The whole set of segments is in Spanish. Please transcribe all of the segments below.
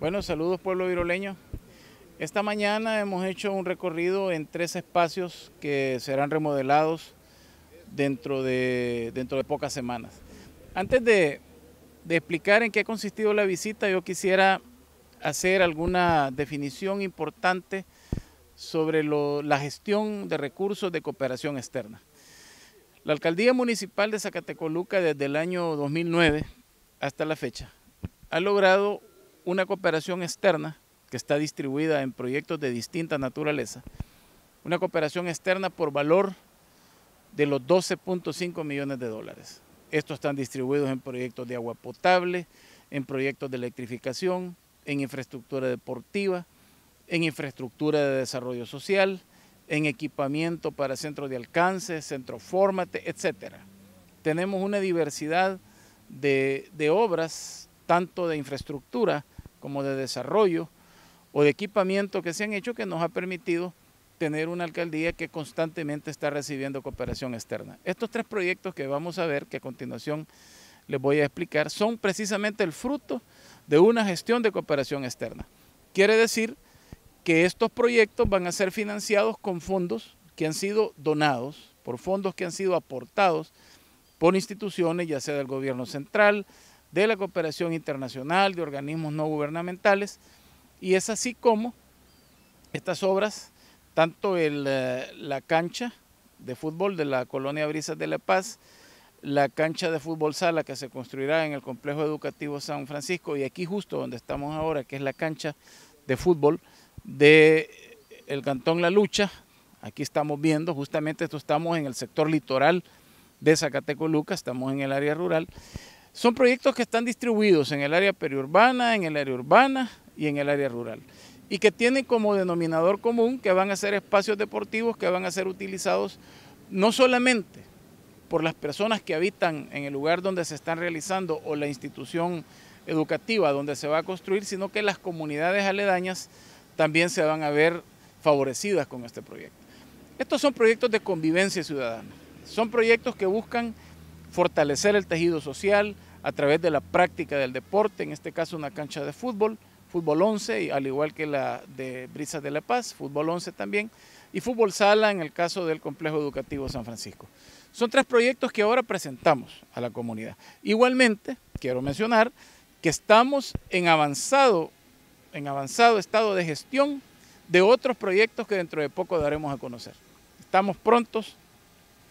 Bueno, saludos pueblo viroleño. Esta mañana hemos hecho un recorrido en tres espacios que serán remodelados dentro de, dentro de pocas semanas. Antes de, explicar en qué ha consistido la visita, yo quisiera hacer alguna definición importante sobre la gestión de recursos de cooperación externa. La Alcaldía Municipal de Zacatecoluca desde el año 2009 hasta la fecha ha logrado una cooperación externa que está distribuida en proyectos de distinta naturaleza, una cooperación externa por valor de los 12.5 millones de dólares. Estos están distribuidos en proyectos de agua potable, en proyectos de electrificación, en infraestructura deportiva, en infraestructura de desarrollo social, en equipamiento para centros de alcance, centro fórmate, etc. Tenemos una diversidad de, de obras, tanto de infraestructura, como de desarrollo o de equipamiento que se han hecho que nos ha permitido tener una alcaldía que constantemente está recibiendo cooperación externa. Estos tres proyectos que vamos a ver, que a continuación les voy a explicar, son precisamente el fruto de una gestión de cooperación externa. Quiere decir que estos proyectos van a ser financiados con fondos que han sido donados, por fondos que han sido aportados por instituciones, ya sea del gobierno central, de la cooperación internacional, de organismos no gubernamentales, y es así como estas obras, tanto eh, la cancha de fútbol de la colonia Brisas de la Paz, la cancha de fútbol sala que se construirá en el complejo educativo San Francisco y aquí justo donde estamos ahora, que es la cancha de fútbol de eh, el cantón La Lucha. Aquí estamos viendo, justamente esto estamos en el sector litoral de Zacatecoluca, estamos en el área rural son proyectos que están distribuidos en el área periurbana, en el área urbana y en el área rural y que tienen como denominador común que van a ser espacios deportivos que van a ser utilizados no solamente por las personas que habitan en el lugar donde se están realizando o la institución educativa donde se va a construir, sino que las comunidades aledañas también se van a ver favorecidas con este proyecto. Estos son proyectos de convivencia ciudadana, son proyectos que buscan fortalecer el tejido social, a través de la práctica del deporte, en este caso una cancha de fútbol, fútbol 11, al igual que la de Brisas de la Paz, fútbol 11 también, y fútbol sala en el caso del Complejo Educativo San Francisco. Son tres proyectos que ahora presentamos a la comunidad. Igualmente, quiero mencionar que estamos en avanzado, en avanzado estado de gestión de otros proyectos que dentro de poco daremos a conocer. Estamos prontos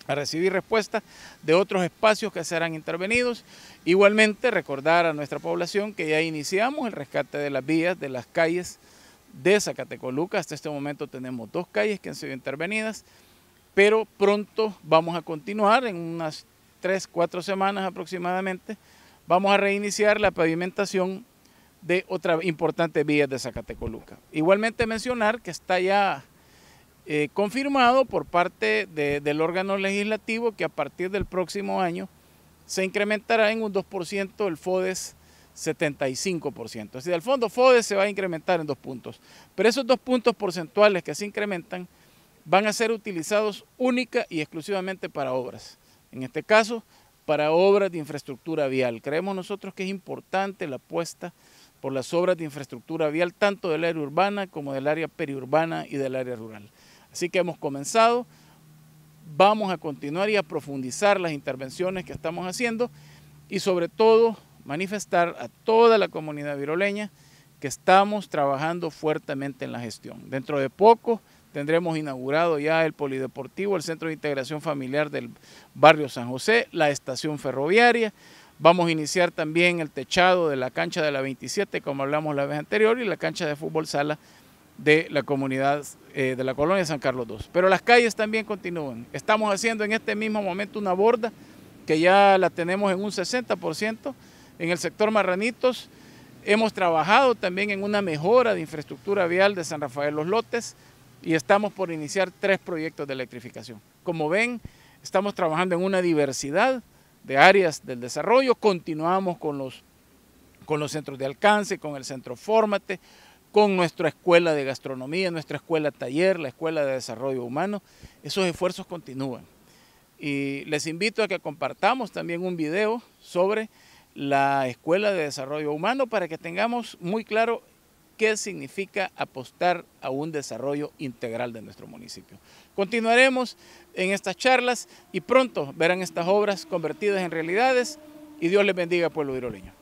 a recibir respuesta de otros espacios que serán intervenidos. Igualmente, recordar a nuestra población que ya iniciamos el rescate de las vías, de las calles de Zacatecoluca. Hasta este momento tenemos dos calles que han sido intervenidas, pero pronto vamos a continuar en unas tres, cuatro semanas aproximadamente. Vamos a reiniciar la pavimentación de otra importante vía de Zacatecoluca. Igualmente mencionar que está ya eh, confirmado por parte del órgano legislativo que a partir del próximo año se incrementará en un 2% el FODES 75%. Es decir, al fondo FODES se va a incrementar en dos puntos, pero esos dos puntos porcentuales que se incrementan van a ser utilizados única y exclusivamente para obras. En este caso, para obras de infraestructura vial. Creemos nosotros que es importante la apuesta por las obras de infraestructura vial, tanto del área urbana como del área periurbana y del área rural. Así que hemos comenzado, vamos a continuar y a profundizar las intervenciones que estamos haciendo y sobre todo manifestar a toda la comunidad viroleña que estamos trabajando fuertemente en la gestión. Dentro de poco tendremos inaugurado ya el Polideportivo, el Centro de Integración Familiar del Barrio San José, la estación ferroviaria. Vamos a iniciar también el techado de la cancha de la 27, como hablamos la vez anterior, y la cancha de fútbol sala de la comunidad eh, de la colonia San Carlos II. Pero las calles también continúan. Estamos haciendo en este mismo momento una borda que ya la tenemos en un 60% en el sector Marranitos. Hemos trabajado también en una mejora de infraestructura vial de San Rafael Los Lotes y estamos por iniciar tres proyectos de electrificación. Como ven, estamos trabajando en una diversidad de áreas del desarrollo. Continuamos con los, con los centros de alcance, con el centro Fórmate, con nuestra escuela de gastronomía, nuestra escuela taller, la escuela de desarrollo humano. Esos esfuerzos continúan. Y les invito a que compartamos también un video sobre la escuela de desarrollo humano para que tengamos muy claro qué significa apostar a un desarrollo integral de nuestro municipio. Continuaremos en estas charlas y pronto verán estas obras convertidas en realidades y Dios les bendiga, pueblo viroleño.